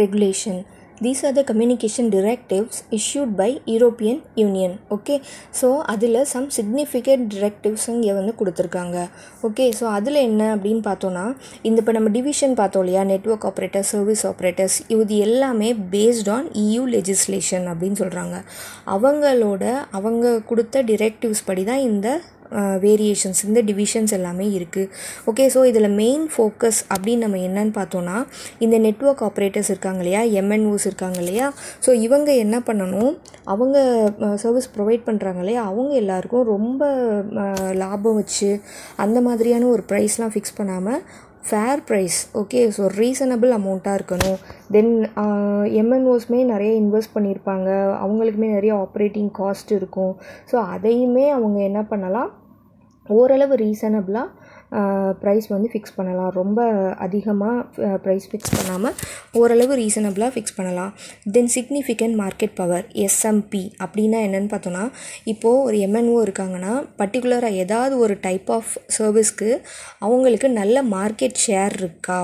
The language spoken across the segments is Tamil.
regulation these are the communication directives issued by European Union okay so அதில் சம் சிக்னிஃபிகண்ட் டிரெக்டிவ்ஸும் இங்கே வந்து கொடுத்துருக்காங்க ஓகே ஸோ அதில் என்ன அப்படின்னு பார்த்தோன்னா இந்த இப்போ நம்ம டிவிஷன் பார்த்தோம் இல்லையா நெட்ஒர்க் ஆப்ரேட்டர் சர்வீஸ் ஆப்ரேட்டர்ஸ் இது எல்லாமே பேஸ்ட் ஆன் இயூ லெஜிஸ்லேஷன் அப்படின்னு சொல்கிறாங்க அவங்களோட அவங்க கொடுத்த டிரெக்டிவ்ஸ் படி தான் இந்த வேரியேஷன்ஸ் இந்த டிவிஷன்ஸ் எல்லாமே இருக்குது ஓகே ஸோ இதில் மெயின் ஃபோக்கஸ் அப்படின்னு நம்ம என்னன்னு பார்த்தோன்னா இந்த நெட்ஒர்க் ஆப்ரேட்டர்ஸ் இருக்காங்க இல்லையா எம்என்ஓஸ் இருக்காங்க இல்லையா ஸோ இவங்க என்ன பண்ணணும் அவங்க சர்வீஸ் ப்ரொவைட் பண்ணுறாங்க இல்லையா அவங்க எல்லாருக்கும் ரொம்ப லாபம் வச்சு அந்த மாதிரியான ஒரு ப்ரைஸ்லாம் ஃபிக்ஸ் பண்ணாமல் fair price okay so reasonable அமௌண்ட்டாக இருக்கணும் தென் எம்என்ஓஸ்மே நிறைய இன்வெஸ்ட் பண்ணியிருப்பாங்க அவங்களுக்குமே நிறைய ஆப்ரேட்டிங் காஸ்ட் இருக்கும் ஸோ அதையுமே அவங்க என்ன பண்ணலாம் ஓரளவு ரீசனபிளாக ப்ரைஸ் வந்து ஃபிக்ஸ் பண்ணலாம் ரொம்ப அதிகமாக ப்ரைஸ் ஃபிக்ஸ் பண்ணாமல் ஓரளவு ரீசனபிளாக ஃபிக்ஸ் பண்ணலாம் then significant market power SMP அப்படின்னா என்னென்னு பார்த்தோன்னா இப்போது ஒரு எம்என்ஓ இருக்காங்கன்னா பர்டிகுலராக ஏதாவது ஒரு டைப் ஆஃப் சர்வீஸ்க்கு அவங்களுக்கு நல்ல மார்க்கெட் ஷேர் இருக்கா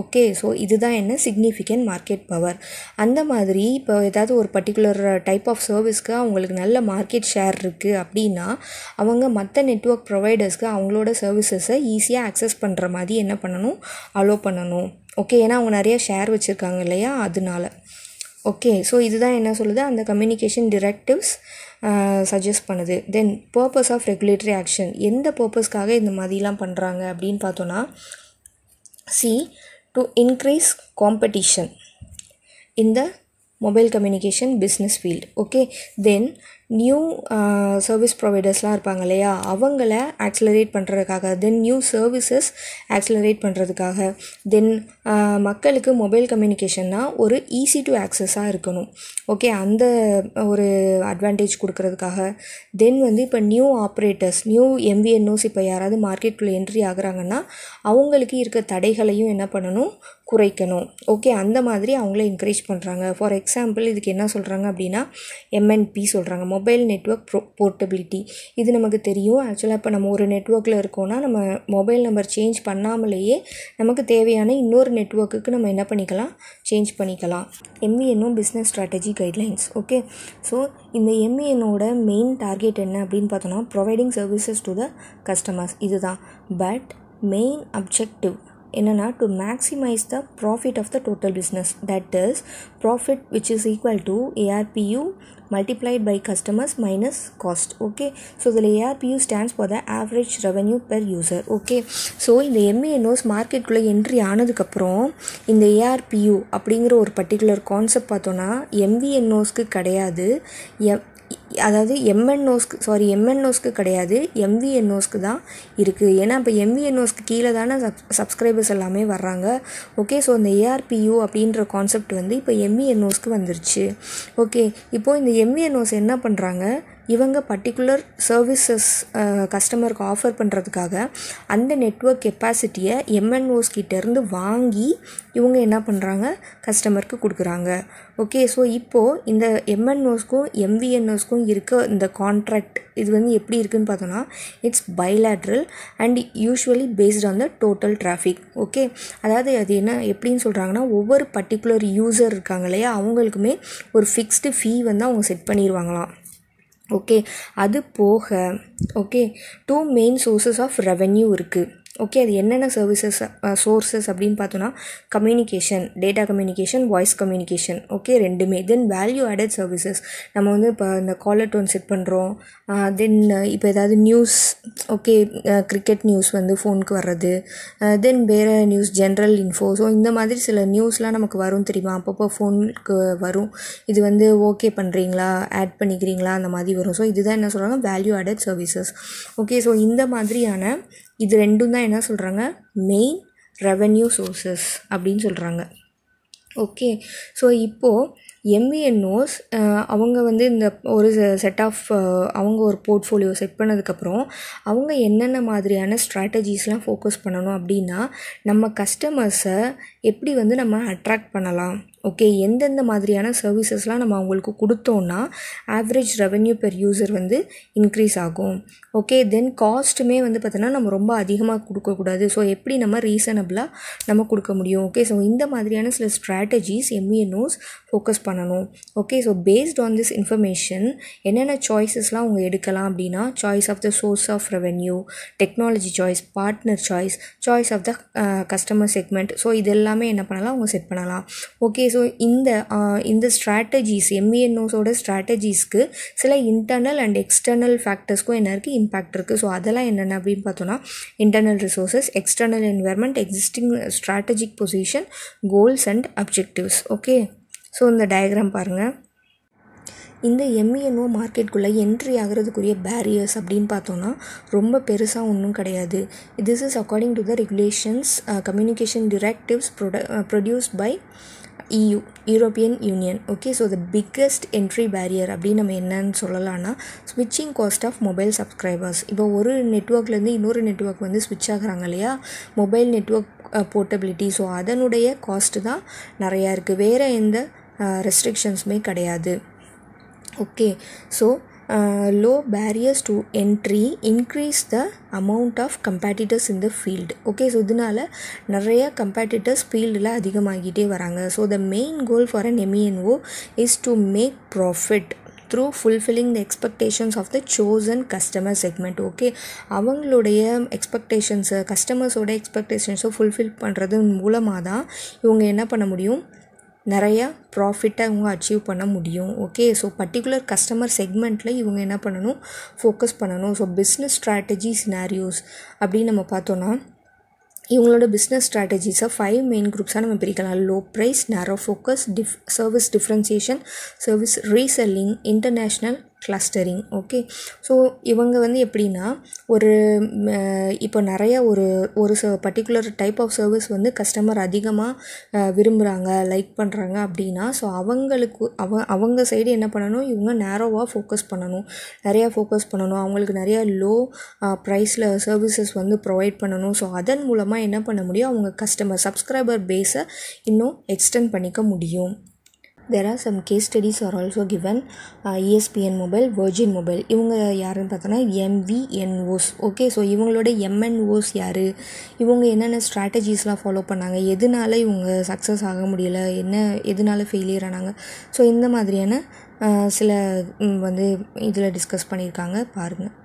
ஓகே ஸோ இதுதான் என்ன சிக்னிஃபிகண்ட் மார்க்கெட் பவர் அந்த மாதிரி இப்போ ஏதாவது ஒரு பர்டிகுலர் டைப் ஆஃப் சர்வீஸ்க்கு அவங்களுக்கு நல்ல மார்க்கெட் ஷேர் இருக்குது அப்படின்னா அவங்க மற்ற நெட்ஒர்க் ப்ரொவைடர்ஸ்க்கு அவங்களோட சர்வீசஸை ஈஸியாக ஆக்சஸ் பண்ணுற மாதிரி என்ன பண்ணணும் அலோவ் பண்ணணும் ஓகே ஏன்னா அவங்க நிறையா ஷேர் வச்சுருக்காங்க இல்லையா அதனால ஓகே ஸோ இதுதான் என்ன சொல்லுது அந்த கம்யூனிகேஷன் டிரெக்டிவ்ஸ் சஜஸ்ட் பண்ணுது then purpose of regulatory action எந்த பர்பஸ்க்காக இந்த மாதிரிலாம் பண்ணுறாங்க அப்படின்னு பார்த்தோன்னா சி டு இன்க்ரீஸ் காம்படிஷன் இந்த mobile communication business field okay then new service ப்ரொவைடர்ஸ்லாம் இருப்பாங்க இல்லையா அவங்கள ஆக்சிலரேட் பண்ணுறதுக்காக தென் நியூ சர்வீசஸ் ஆக்சிலரேட் பண்ணுறதுக்காக தென் மக்களுக்கு மொபைல் கம்யூனிகேஷன்னா ஒரு ஈஸி டு ஆக்சஸாக இருக்கணும் ஓகே அந்த ஒரு அட்வான்டேஜ் கொடுக்கறதுக்காக தென் வந்து இப்போ நியூ ஆப்ரேட்டர்ஸ் நியூ எம்விஎன்ஓஸ் இப்போ யாராவது மார்க்கெட்டுக்குள்ளே என்ட்ரி ஆகுறாங்கன்னா அவங்களுக்கு இருக்க தடைகளையும் என்ன பண்ணணும் குறைக்கணும் ஓகே அந்த மாதிரி அவங்கள என்கரேஜ் பண்ணுறாங்க ஃபார் எக்ஸாம்பிள் இதுக்கு என்ன சொல்கிறாங்க அப்படின்னா எம்என்பி சொல்கிறாங்க மொபைல் நெட்ஒர்க் ப்ரோ போர்ட்டபிலிட்டி இது நமக்கு தெரியும் ஆக்சுவலாக இப்போ நம்ம ஒரு நெட்ஒர்க்கில் இருக்கோன்னா நம்ம மொபைல் நம்பர் சேஞ்ச் பண்ணாமலேயே நமக்கு தேவையான இன்னொரு இன்னொரு நெட்ஒர்க்குக்கு நம்ம என்ன பண்ணிக்கலாம் சேஞ்ச் பண்ணிக்கலாம் MNO business strategy guidelines okay so இந்த எம்இஎன்னோட மெயின் டார்கெட் என்ன அப்படின்னு பார்த்தோன்னா providing services to the customers இதுதான் பட் மெயின் அப்ஜெக்டிவ் என்னென்னா to maximise the profit of the total business that is profit which is equal to ARPU multiplied by customers minus cost okay so இதில் ARPU stands for the average revenue per user okay so இந்த எம்ஏஎன்ஓஸ் மார்க்கெட்டுக்குள்ளே என்ட்ரி ஆனதுக்கப்புறம் இந்த ஏஆர்பியூ அப்படிங்கிற ஒரு பர்டிகுலர் கான்செப்ட் பார்த்தோன்னா எம்விஎன்ஓஸ்க்கு கிடையாது எம் அதாவது எம்என்ஓஸ்க்கு சாரி எம்என்ஓஸ்க்கு கிடையாது எம்விஎன்ஓஸ்க்கு தான் இருக்குது ஏன்னா இப்போ எம்விஎன்ஓஸ்க்கு கீழே தானே சப் சப்ஸ்கிரைபர்ஸ் எல்லாமே வர்றாங்க ஓகே ஸோ இந்த ஏஆர்பியூ அப்படின்ற கான்செப்ட் வந்து இப்போ எம்விஎன்ஓஸ்க்கு வந்துருச்சு ஓகே இப்போது இந்த எம்விஎன்ஓஸ் என்ன பண்ணுறாங்க இவங்க பர்டிகுலர் சர்வீசஸ் கஸ்டமருக்கு ஆஃபர் பண்ணுறதுக்காக அந்த நெட்ஒர்க் கெப்பாசிட்டியை எம்என்ஓஸ் கிட்டேருந்து வாங்கி இவங்க என்ன பண்ணுறாங்க கஸ்டமருக்கு கொடுக்குறாங்க ஓகே ஸோ இப்போது இந்த எம்என்ஓஸ்க்கும் எம்விஎன்ஓஸ்க்கும் இருக்க இந்த கான்ட்ராக்ட் இது வந்து எப்படி இருக்குதுன்னு பார்த்தோன்னா it's bilateral and usually based on the total traffic okay அதாவது அது என்ன எப்படின்னு சொல்கிறாங்கன்னா ஒவ்வொரு பர்டிகுலர் யூசர் இருக்காங்க இல்லையா அவங்களுக்குமே ஒரு ஃபிக்ஸ்டு ஃபீ வந்து அவங்க செட் பண்ணிடுவாங்களாம் ஓகே அது போக okay two main sources of revenue இருக்குது ஓகே அது என்னென்ன சர்வீசஸ் சோர்ஸஸ் அப்படின்னு பார்த்தோன்னா communication data communication voice communication okay ரெண்டுமே தென் வேல்யூ ஆடட் சர்வீசஸ் நம்ம வந்து இப்போ இந்த காலர் டோன் செட் பண்ணுறோம் தென் இப்போ ஏதாவது நியூஸ் ஓகே கிரிக்கெட் நியூஸ் வந்து ஃபோனுக்கு வர்றது தென் வேறு நியூஸ் ஜென்ரல் இன்ஃபோ ஸோ இந்த மாதிரி சில நியூஸ்லாம் நமக்கு வரும் தெரியுமா அப்பப்போ ஃபோனுக்கு வரும் இது வந்து ஓகே பண்ணுறீங்களா ஆட் பண்ணிக்கிறீங்களா அந்த மாதிரி வரும் ஸோ இதுதான் என்ன சொல்கிறாங்க value added services okay so இந்த மாதிரியான இது ரெண்டும் தான் என்ன சொல்கிறாங்க மெயின் ரெவென்யூ சோர்ஸஸ் அப்படின்னு சொல்கிறாங்க ஓகே ஸோ இப்போது எம்இஎன்ஓஸ் அவங்க வந்து இந்த ஒரு செட் ஆஃப் அவங்க ஒரு போர்ட்ஃபோலியோ செட் பண்ணதுக்கப்புறம் அவங்க என்னென்ன மாதிரியான ஸ்ட்ராட்டஜிஸ்லாம் ஃபோக்கஸ் பண்ணணும் அப்படின்னா நம்ம கஸ்டமர்ஸை எப்படி வந்து நம்ம அட்ராக்ட் பண்ணலாம் ஓகே எந்தெந்த மாதிரியான சர்வீசஸ்லாம் நம்ம அவங்களுக்கு கொடுத்தோன்னா ஆவரேஜ் ரெவென்யூ பெர் யூசர் வந்து இன்க்ரீஸ் ஆகும் ஓகே தென் காஸ்ட்டுமே வந்து பார்த்தோன்னா நம்ம ரொம்ப அதிகமாக கொடுக்கக்கூடாது ஸோ எப்படி நம்ம ரீசனபிளாக நம்ம கொடுக்க முடியும் ஓகே ஸோ இந்த மாதிரியான சில ஸ்ட்ராட்டஜிஸ் எம்இஎன்ஓஸ் ஃபோக்கஸ் பண்ணணும் okay so based on this information என்னென்ன சாய்ஸஸ்லாம் அவங்க எடுக்கலாம் அப்படின்னா choice of the source of revenue technology choice partner choice choice of the customer segment so இதெல்லாமே என்ன பண்ணலாம் அவங்க செட் பண்ணலாம் ஓகே ஸோ இந்த இந்த ஸ்ட்ராட்டஜிஸ் எம்இஎன்ஓஸோட ஸ்ட்ராட்டஜிஸ்க்கு சில இன்டர்னல் அண்ட் எக்ஸ்டர்னல் ஃபேக்டர்ஸ்க்கும் என்ன இருக்குது இம்பாக்ட் இருக்குது ஸோ அதெல்லாம் என்னென்ன அப்படின்னு பார்த்தோன்னா internal resources external environment existing strategic position goals and objectives okay so இந்த டயக்ராம் பாருங்கள் இந்த எம்இஎன்ஓ மார்க்கெட்குள்ளே e என்ட்ரி ஆகிறதுக்குரிய பேரியர்ஸ் அப்படின்னு பார்த்தோன்னா ரொம்ப பெருசாக ஒன்றும் கிடையாது this is according to the regulations communication directives pro produced by EU European Union okay so the biggest entry barrier அப்படின்னு நம்ம என்னன்னு சொல்லலாம்னா ஸ்விட்சிங் காஸ்ட் ஆஃப் மொபைல் சப்ஸ்கிரைபர்ஸ் இப்போ ஒரு நெட்ஒர்க்லேருந்து இன்னொரு நெட்ஒர்க் வந்து ஸ்விட்ச் ஆகுறாங்க இல்லையா மொபைல் நெட்ஒர்க் போர்ட்டபிலிட்டி ஸோ அதனுடைய காஸ்ட்டு தான் நிறையா இருக்குது வேறு எந்த ரெஸ்ட்ரிக்ஷன்ஸுமே கிடையாது okay so low barriers to entry increase the amount of competitors in the field okay so இதனால் நிறைய கம்பேட்டிட்டர்ஸ் ஃபீல்டில் அதிகமாகிட்டே வராங்க so the main goal for an MNO is to make profit through fulfilling the expectations of the chosen customer segment okay அவங்களுடைய எக்ஸ்பெக்டேஷன்ஸை கஸ்டமர்ஸோட எக்ஸ்பெக்டேஷன்ஸை ஃபுல்ஃபில் பண்ணுறது மூலமாக தான் இவங்க என்ன பண்ண முடியும் நிறையா ப்ராஃபிட்டை இவங்க அச்சீவ் பண்ண முடியும் ஓகே ஸோ பர்டிகுலர் கஸ்டமர் செக்மெண்ட்டில் இவங்க என்ன பண்ணணும் ஃபோக்கஸ் பண்ணணும் ஸோ பிஸ்னஸ் ஸ்ட்ராட்டஜி சினாரியோஸ் அப்படின்னு நம்ம பார்த்தோன்னா இவங்களோட பிஸ்னஸ் ஸ்ட்ராட்டஜிஸை ஃபைவ் மெயின் குரூப்ஸாக நம்ம பிரிக்கலாம் low price narrow focus diff service differentiation service reselling international clustering okay so இவங்க வந்து எப்படின்னா ஒரு இப்போ நிறையா ஒரு ஒரு ச பர்டிகுலர் டைப் ஆஃப் சர்வீஸ் வந்து கஸ்டமர் அதிகமாக விரும்புகிறாங்க லைக் பண்ணுறாங்க அப்படின்னா ஸோ அவங்களுக்கு அவ அவங்க சைடு என்ன பண்ணணும் இவங்க நேரோவாக ஃபோக்கஸ் பண்ணணும் நிறையா ஃபோக்கஸ் பண்ணணும் அவங்களுக்கு நிறையா லோ ப்ரைஸில் சர்வீசஸ் வந்து ப்ரொவைட் பண்ணணும் ஸோ அதன் மூலமாக என்ன பண்ண முடியும் அவங்க கஸ்டமர் சப்ஸ்கிரைபர் பேஸை இன்னும் எக்ஸ்டெண்ட் பண்ணிக்க முடியும் there are some case studies are also given ESPN mobile Virgin mobile இவங்க யாருன்னு பார்த்தோன்னா எம்விஎன்ஓஸ் ஓகே ஸோ இவங்களோட எம்என்ஓஸ் யார் இவங்க என்னென்ன ஸ்ட்ராட்டஜிஸ்லாம் ஃபாலோ பண்ணாங்க எதனால இவங்க சக்ஸஸ் ஆக முடியல என்ன எதனால ஃபெயிலியர் ஆனாங்க ஸோ இந்த மாதிரியான uh, சில வந்து இதில் டிஸ்கஸ் பண்ணியிருக்காங்க பாருங்கள்